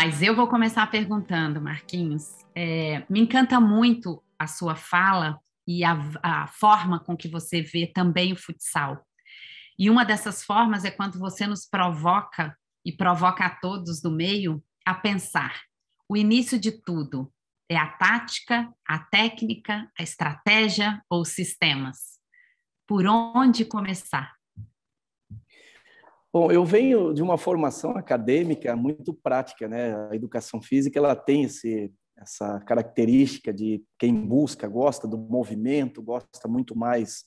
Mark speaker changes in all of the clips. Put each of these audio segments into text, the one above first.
Speaker 1: Mas eu vou começar perguntando, Marquinhos. É, me encanta muito a sua fala e a, a forma com que você vê também o futsal. E uma dessas formas é quando você nos provoca e provoca a todos do meio a pensar. O início de tudo é a tática, a técnica, a estratégia ou sistemas. Por onde começar?
Speaker 2: Bom, eu venho de uma formação acadêmica muito prática, né? A educação física ela tem esse, essa característica de quem busca, gosta do movimento, gosta muito mais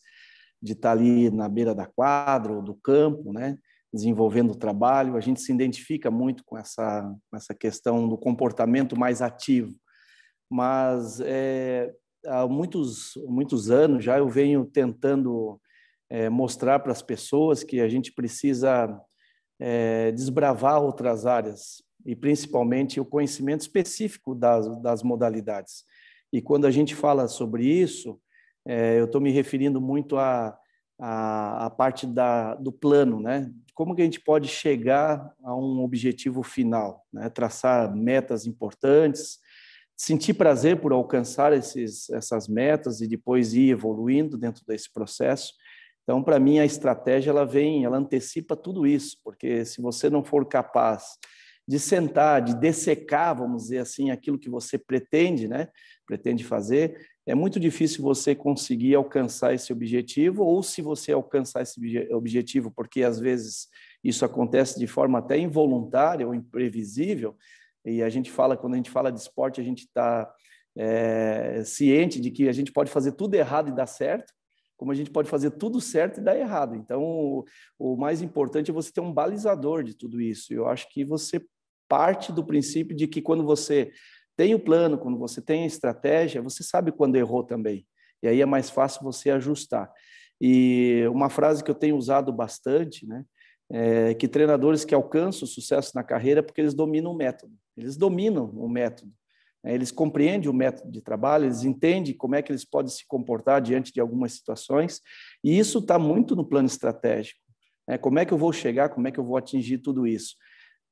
Speaker 2: de estar ali na beira da quadra ou do campo, né? Desenvolvendo o trabalho. A gente se identifica muito com essa, com essa questão do comportamento mais ativo. Mas é, há muitos, muitos anos já eu venho tentando é, mostrar para as pessoas que a gente precisa é, desbravar outras áreas e principalmente o conhecimento específico das, das modalidades. E quando a gente fala sobre isso, é, eu estou me referindo muito à a, a, parte da, do plano, né? Como que a gente pode chegar a um objetivo final, né? traçar metas importantes, sentir prazer por alcançar esses, essas metas e depois ir evoluindo dentro desse processo. Então, para mim, a estratégia ela vem, ela antecipa tudo isso, porque se você não for capaz de sentar, de dessecar, vamos dizer assim, aquilo que você pretende, né? Pretende fazer, é muito difícil você conseguir alcançar esse objetivo, ou se você alcançar esse objetivo, porque às vezes isso acontece de forma até involuntária ou imprevisível, e a gente fala, quando a gente fala de esporte, a gente está é, eh, ciente de que a gente pode fazer tudo errado e dar certo, como a gente pode fazer tudo certo e dar errado. Então, o, o mais importante é você ter um balizador de tudo isso. Eu acho que você parte do princípio de que quando você tem o plano, quando você tem a estratégia, você sabe quando errou também. E aí é mais fácil você ajustar. E uma frase que eu tenho usado bastante, né? É que treinadores que alcançam sucesso na carreira é porque eles dominam o método. Eles dominam o método. Né? Eles compreendem o método de trabalho, eles entendem como é que eles podem se comportar diante de algumas situações, e isso está muito no plano estratégico. Né? Como é que eu vou chegar, como é que eu vou atingir tudo isso?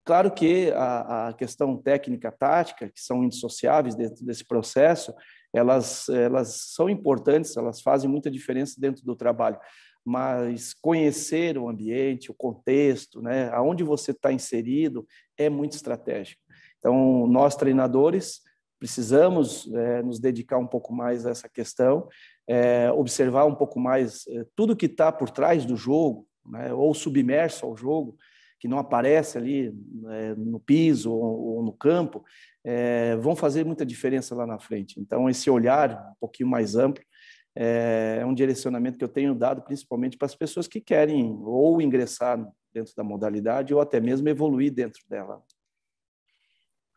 Speaker 2: Claro que a, a questão técnica, tática, que são indissociáveis dentro desse processo, elas, elas são importantes, elas fazem muita diferença dentro do trabalho, mas conhecer o ambiente, o contexto, né, aonde você está inserido, é muito estratégico. Então, nós treinadores precisamos é, nos dedicar um pouco mais a essa questão, é, observar um pouco mais é, tudo que está por trás do jogo, né, ou submerso ao jogo, que não aparece ali é, no piso ou, ou no campo, é, vão fazer muita diferença lá na frente. Então, esse olhar um pouquinho mais amplo é, é, um direcionamento que eu tenho dado principalmente para as pessoas que querem ou ingressar dentro da modalidade ou até mesmo evoluir dentro dela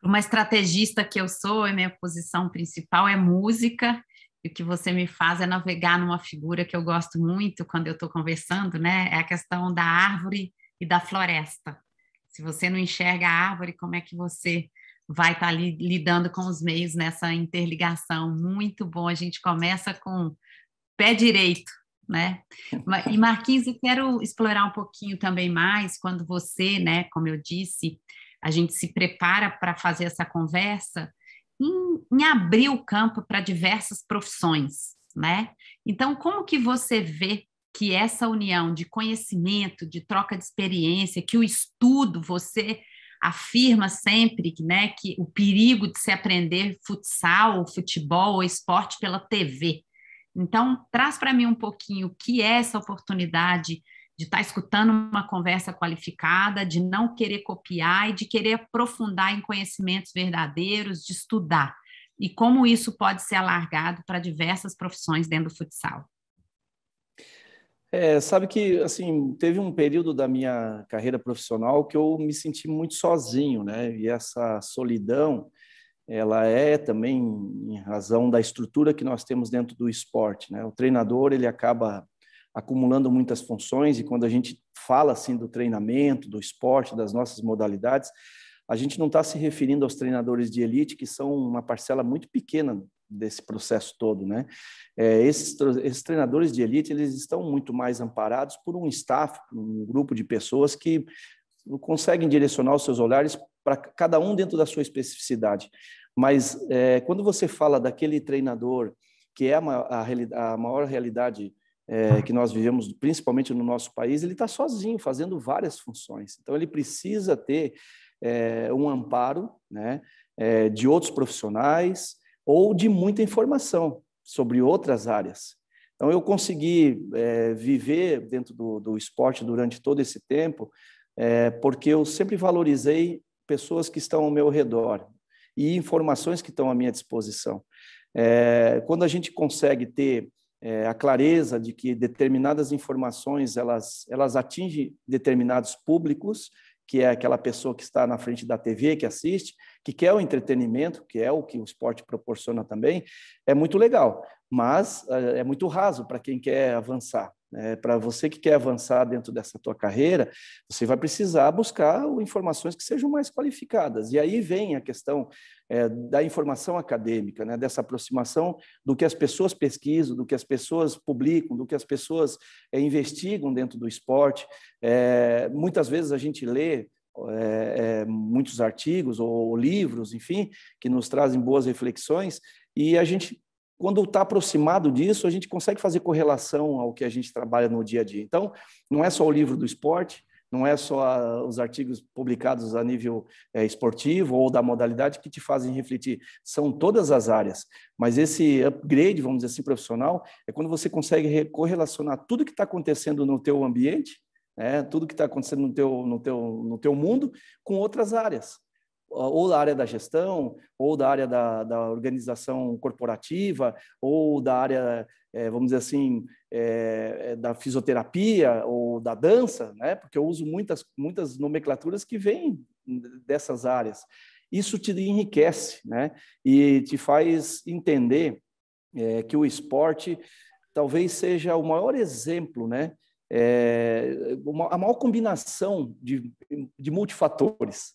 Speaker 1: uma estrategista que eu sou, a é minha posição principal é música, e o que você me faz é navegar numa figura que eu gosto muito quando eu estou conversando, né? É a questão da árvore e da floresta. Se você não enxerga a árvore, como é que você vai estar tá lidando com os meios nessa interligação? Muito bom. A gente começa com pé direito, né? E Marquinhos, eu quero explorar um pouquinho também mais quando você, né? Como eu disse, a gente se prepara para fazer essa conversa em, em abrir o campo para diversas profissões, né? Então, como que você vê que essa união de conhecimento, de troca de experiência, que o estudo, você afirma sempre né, que o perigo de se aprender futsal, ou futebol ou esporte pela TV. Então, traz para mim um pouquinho o que é essa oportunidade de estar tá escutando uma conversa qualificada, de não querer copiar e de querer aprofundar em conhecimentos verdadeiros, de estudar. E como isso pode ser alargado para diversas profissões dentro do futsal?
Speaker 2: É, sabe que assim teve um período da minha carreira profissional que eu me senti muito sozinho, né? E essa solidão ela é também em razão da estrutura que nós temos dentro do esporte, né? O treinador ele acaba acumulando muitas funções, e quando a gente fala assim do treinamento, do esporte, das nossas modalidades, a gente não está se referindo aos treinadores de elite, que são uma parcela muito pequena desse processo todo, né? É, esses, esses, treinadores de elite eles estão muito mais amparados por um staff, um grupo de pessoas que conseguem direcionar os seus olhares para cada um dentro da sua especificidade. Mas é, quando você fala daquele treinador que é a, a, a maior realidade é, que nós vivemos, principalmente no nosso país, ele está sozinho, fazendo várias funções. Então, ele precisa ter é, um amparo né, é, de outros profissionais ou de muita informação sobre outras áreas. Então, eu consegui é, viver dentro do, do, esporte durante todo esse tempo, é, porque eu sempre valorizei pessoas que estão ao meu redor e informações que estão à minha disposição. É, quando a gente consegue ter é, a clareza de que determinadas informações elas, elas atingem determinados públicos, que é aquela pessoa que está na frente da TV, que assiste, que quer o entretenimento, que é o que o esporte proporciona também, é muito legal, mas é, é muito raso para quem quer avançar. É, para você que quer avançar dentro dessa tua carreira, você vai precisar buscar informações que sejam mais qualificadas. E aí vem a questão é, da informação acadêmica, né, dessa aproximação do que as pessoas pesquisam, do que as pessoas publicam, do que as pessoas é, investigam dentro do esporte. É, muitas vezes a gente lê é, é, muitos artigos ou, ou livros, enfim, que nos trazem boas reflexões e a gente quando está aproximado disso, a gente consegue fazer correlação ao que a gente trabalha no dia a dia. Então, não é só o livro do esporte, não é só ah, os artigos publicados a nível é, esportivo ou da modalidade que te fazem refletir, são todas as áreas. Mas esse upgrade, vamos dizer assim, profissional, é quando você consegue correlacionar tudo que está acontecendo no teu ambiente, né, tudo que está acontecendo no teu, no, teu, no teu mundo, com outras áreas ou da área da gestão, ou da área da, da organização corporativa, ou da área, é, vamos dizer assim, é, é, da fisioterapia ou da dança, né? porque eu uso muitas, muitas nomenclaturas que vêm dessas áreas. Isso te enriquece né? e te faz entender é, que o esporte talvez seja o maior exemplo, né? É, uma, a maior combinação de, de multifatores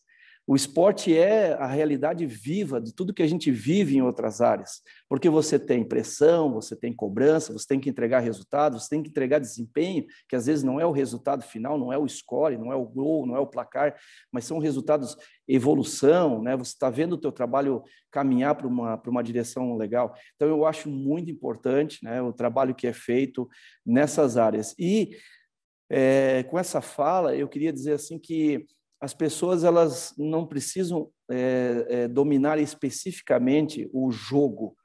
Speaker 2: o esporte é a realidade viva de tudo que a gente vive em outras áreas, porque você tem pressão, você tem cobrança, você tem que entregar resultados, você tem que entregar desempenho, que às vezes não é o resultado final, não é o score, não é o gol, não é o placar, mas são resultados evolução, né? Você está vendo o teu trabalho caminhar para uma para uma direção legal. Então eu acho muito importante, né, o trabalho que é feito nessas áreas. E é, com essa fala eu queria dizer assim que as pessoas elas não precisam é, é, dominar especificamente o jogo.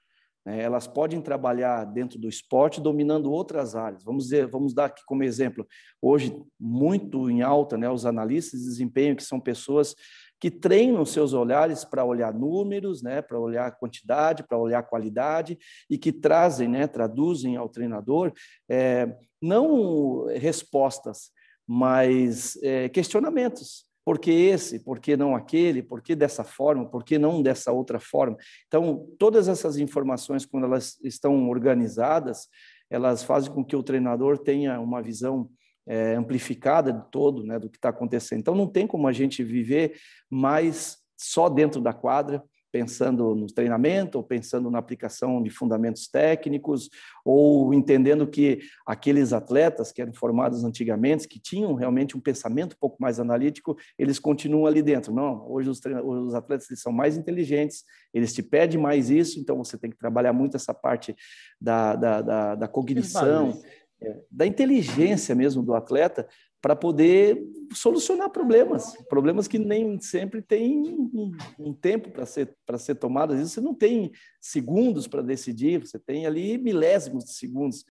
Speaker 2: Né? Elas podem trabalhar dentro do esporte dominando outras áreas. Vamos dizer, vamos dar aqui como exemplo. Hoje muito em alta, né, os analistas de desempenho que são pessoas que treinam seus olhares para olhar números, né, para olhar quantidade, para olhar qualidade e que trazem, né, traduzem ao treinador é, não respostas, mas é, questionamentos. Por que esse? Por que não aquele? Por que dessa forma? Por que não dessa outra forma? Então, todas essas informações, quando elas estão organizadas, elas fazem com que o treinador tenha uma visão é, amplificada de todo, né, do que está acontecendo. Então, não tem como a gente viver mais só dentro da quadra, pensando no treinamento, ou pensando na aplicação de fundamentos técnicos, ou entendendo que aqueles atletas que eram formados antigamente, que tinham realmente um pensamento um pouco mais analítico, eles continuam ali dentro. Não, hoje os, os atletas eles são mais inteligentes, eles te pedem mais isso, então você tem que trabalhar muito essa parte da, da, da, da cognição, é, da inteligência mesmo do atleta, para poder solucionar problemas, problemas que nem sempre tem um, um tempo para ser para ser tomado. Às vezes você não tem segundos para decidir, você tem ali milésimos de segundos.